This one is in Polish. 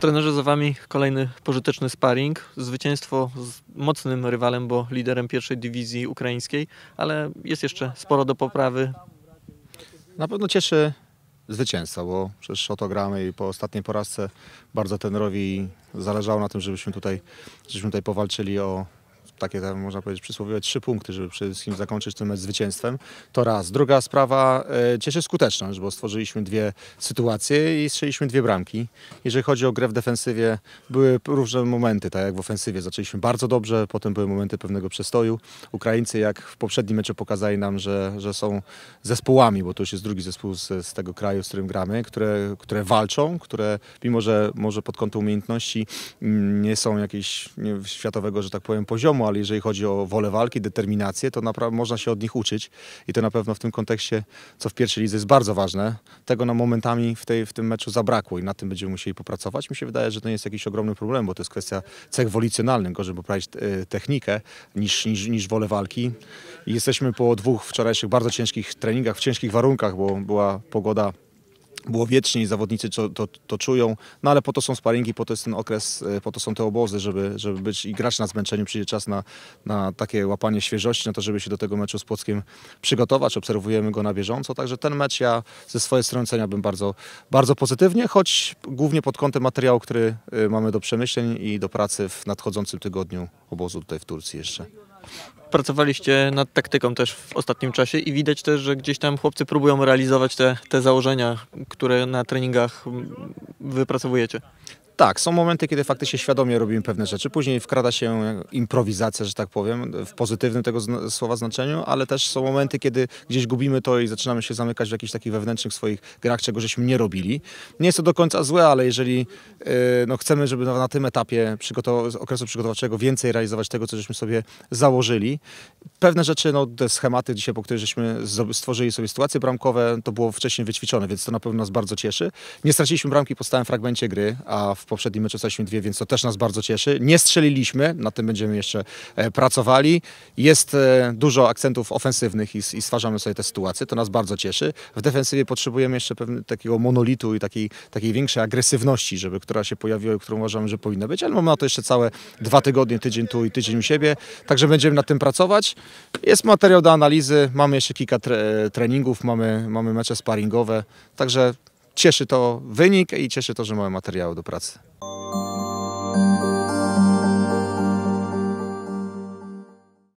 Trenerze za Wami kolejny pożyteczny sparring. Zwycięstwo z mocnym rywalem, bo liderem pierwszej dywizji ukraińskiej, ale jest jeszcze sporo do poprawy. Na pewno cieszy zwycięzca, bo przecież o to gramy i po ostatniej porażce bardzo tenerowi zależało na tym, żebyśmy tutaj, żebyśmy tutaj powalczyli o, takie tam można powiedzieć przysłowiowe trzy punkty, żeby przede wszystkim zakończyć ten mecz zwycięstwem. To raz. Druga sprawa e, cieszy skuteczność, bo stworzyliśmy dwie sytuacje i strzeliśmy dwie bramki. Jeżeli chodzi o grę w defensywie, były różne momenty, tak jak w ofensywie. Zaczęliśmy bardzo dobrze, potem były momenty pewnego przestoju. Ukraińcy jak w poprzednim meczu pokazali nam, że, że są zespołami, bo to już jest drugi zespół z, z tego kraju, z którym gramy, które, które walczą, które mimo, że może pod kątem umiejętności mm, nie są jakieś nie, światowego, że tak powiem, poziomu, ale jeżeli chodzi o wolę walki, determinację, to naprawdę można się od nich uczyć i to na pewno w tym kontekście, co w pierwszej lidze jest bardzo ważne, tego na momentami w, tej, w tym meczu zabrakło i na tym będziemy musieli popracować. Mi się wydaje, że to nie jest jakiś ogromny problem, bo to jest kwestia cech wolicjonalnych, gorzej poprawić e, technikę niż, niż, niż wolę walki. I jesteśmy po dwóch wczorajszych bardzo ciężkich treningach, w ciężkich warunkach, bo była pogoda było i zawodnicy to, to, to, czują, no ale po to są sparingi, po to jest ten okres, e, po to są te obozy, żeby, żeby być i grać na zmęczeniu, przyjdzie czas na, na takie łapanie świeżości, na to, żeby się do tego meczu z Płockiem przygotować, obserwujemy go na bieżąco, także ten mecz ja ze swojej strony ceniałbym bardzo, bardzo pozytywnie, choć głównie pod kątem materiału, który e, mamy do przemyśleń i do pracy w nadchodzącym tygodniu obozu tutaj w Turcji jeszcze. Pracowaliście nad taktyką też w ostatnim czasie i widać też, że gdzieś tam chłopcy próbują realizować te, te założenia, które na treningach wypracowujecie. Tak, są momenty, kiedy faktycznie świadomie robimy pewne rzeczy. Później wkrada się improwizacja, że tak powiem, w pozytywnym tego zna słowa znaczeniu, ale też są momenty, kiedy gdzieś gubimy to i zaczynamy się zamykać w jakichś takich wewnętrznych swoich grach, czego żeśmy nie robili. Nie jest to do końca złe, ale jeżeli yy, no, chcemy, żeby na, na tym etapie okresu przygotowawczego więcej realizować tego, co żeśmy sobie założyli, pewne rzeczy, no, te schematy dzisiaj, po których żeśmy stworzyli sobie sytuacje bramkowe, to było wcześniej wyćwiczone, więc to na pewno nas bardzo cieszy. Nie straciliśmy bramki po stałym fragmencie gry, a w poprzednim meczu straciliśmy dwie, więc to też nas bardzo cieszy. Nie strzeliliśmy, na tym będziemy jeszcze e, pracowali. Jest e, dużo akcentów ofensywnych i, stwarzamy sobie te sytuacje, to nas bardzo cieszy. W defensywie potrzebujemy jeszcze pewnego takiego monolitu i takiej, takiej większej agresywności, żeby, która się pojawiła i którą uważamy, że powinna być, ale mamy na to jeszcze całe dwa tygodnie, tydzień tu i tydzień u siebie, także będziemy nad tym pracować. Jest materiał do analizy, mamy jeszcze kilka e, treningów, mamy, mamy mecze sparingowe, także Cieszy to wynik i cieszy to, że mamy materiały do pracy.